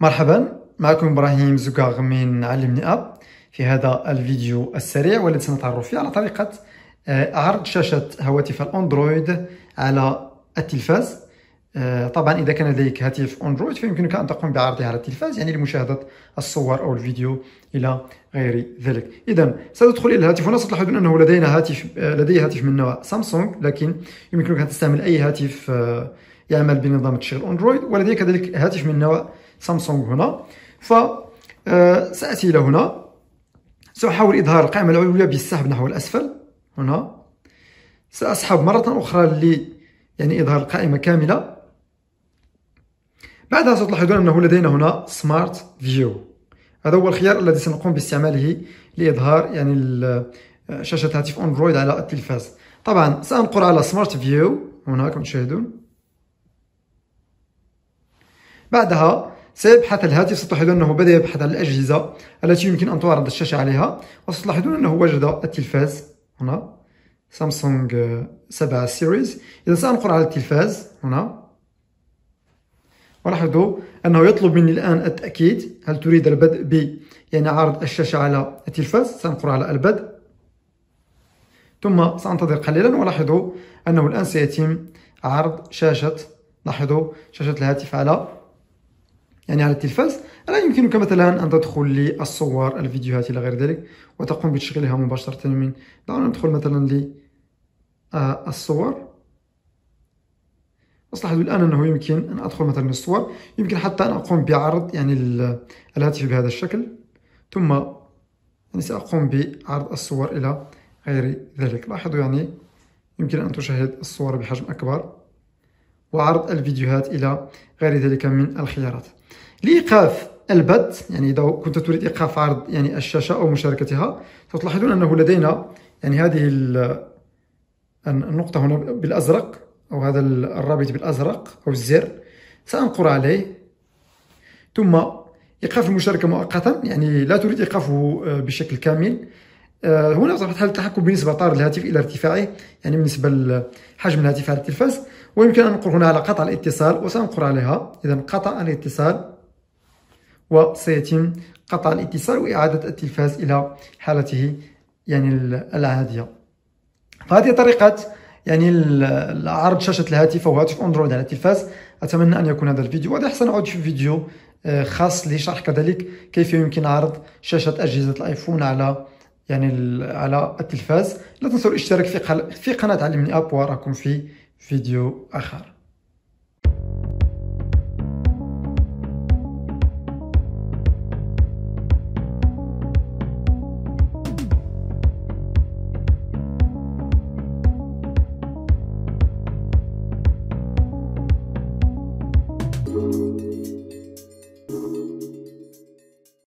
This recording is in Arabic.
مرحبا معكم ابراهيم زكاغ من علمني اب في هذا الفيديو السريع والذي سنتعرف فيه على طريقه آه، عرض شاشه هواتف الاندرويد على التلفاز آه، طبعا اذا كان لديك هاتف اندرويد فيمكنك ان تقوم بعرضها على التلفاز يعني لمشاهده الصور او الفيديو الى غير ذلك اذا ستدخل الى الهاتف هنا ستلاحظون انه لدينا هاتف آه، لدي هاتف من نوع سامسونج لكن يمكنك ان تستعمل اي هاتف يعمل بنظام تشغيل اندرويد ولدي كذلك هاتف من نوع سامسونج هنا ف آه، سأتي إلى هنا سأحاول إظهار القائمة العلوية بالسحب نحو الأسفل هنا سأسحب مرة أخرى ل يعني إظهار القائمة كاملة بعدها ستلاحظون أنه لدينا هنا سمارت فيو هذا هو الخيار الذي سنقوم باستعماله لإظهار يعني آه، شاشة هاتف أندرويد على التلفاز طبعا سأنقر على سمارت فيو هنا كما تشاهدون بعدها سيبحث الهاتف ستلاحظون أنه بدأ يبحث عن الأجهزة التي يمكن أن تعرض الشاشة عليها وستلاحظون أنه وجد التلفاز هنا سامسونج 7 سيريز إذا سأنقر على التلفاز هنا ولاحظوا أنه يطلب مني الآن التأكيد هل تريد البدء ب يعني عرض الشاشة على التلفاز سأنقر على البدء ثم سأنتظر قليلا ولاحظوا أنه الآن سيتم عرض شاشة لاحظوا شاشة الهاتف على يعني على التلفاز لا يمكنك مثلا أن تدخل للصور الفيديوهات إلى غير ذلك وتقوم بتشغيلها مباشرة من دعونا ندخل مثلا للصور آه، أصلحت الآن أنه يمكن أن أدخل مثلا للصور يمكن حتى أن أقوم بعرض يعني الهاتف بهذا الشكل ثم يعني سأقوم بعرض الصور إلى غير ذلك لاحظوا يعني يمكن أن تشاهد الصور بحجم أكبر وعرض الفيديوهات إلى غير ذلك من الخيارات لايقاف البث يعني اذا كنت تريد ايقاف عرض يعني الشاشه او مشاركتها ستلاحظون انه لدينا يعني هذه النقطه هنا بالازرق او هذا الرابط بالازرق او الزر سانقر عليه ثم ايقاف المشاركه مؤقتا يعني لا تريد ايقافه آه، بشكل كامل آه، هنا صفحه التحكم بالنسبه طار الهاتف الى ارتفاعه يعني بالنسبه لحجم الهاتف على التلفاز ويمكن ان انقر هنا على قطع الاتصال وسانقر عليها اذا قطع الاتصال وسيتم قطع الاتصال وإعادة التلفاز إلى حالته يعني العادية فهذه طريقة يعني عرض شاشة الهاتف أو هاتف أندرويد على التلفاز أتمنى أن يكون هذا الفيديو واضح سنعود في فيديو آه، خاص لشرح كذلك كيف يمكن عرض شاشة أجهزة الآيفون على يعني على التلفاز لا تنسوا الاشتراك في, في قناة علمني أب وأراكم في فيديو آخر